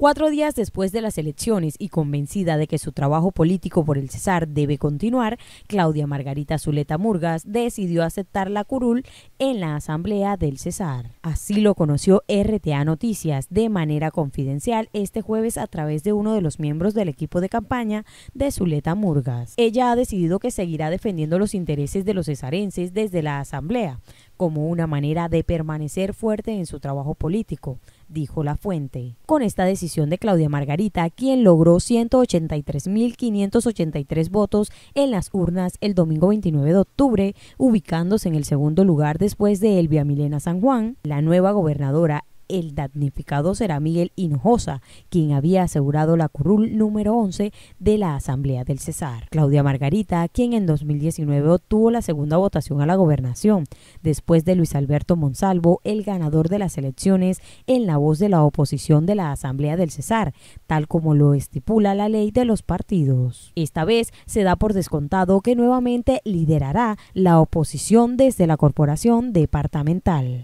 Cuatro días después de las elecciones y convencida de que su trabajo político por el Cesar debe continuar, Claudia Margarita Zuleta Murgas decidió aceptar la curul en la Asamblea del Cesar. Así lo conoció RTA Noticias de manera confidencial este jueves a través de uno de los miembros del equipo de campaña de Zuleta Murgas. Ella ha decidido que seguirá defendiendo los intereses de los cesarenses desde la Asamblea como una manera de permanecer fuerte en su trabajo político dijo la fuente. Con esta decisión de Claudia Margarita, quien logró 183.583 votos en las urnas el domingo 29 de octubre, ubicándose en el segundo lugar después de Elvia Milena San Juan, la nueva gobernadora el damnificado será Miguel Hinojosa, quien había asegurado la curul número 11 de la Asamblea del Cesar. Claudia Margarita, quien en 2019 obtuvo la segunda votación a la gobernación, después de Luis Alberto Monsalvo, el ganador de las elecciones en la voz de la oposición de la Asamblea del Cesar, tal como lo estipula la ley de los partidos. Esta vez se da por descontado que nuevamente liderará la oposición desde la corporación departamental.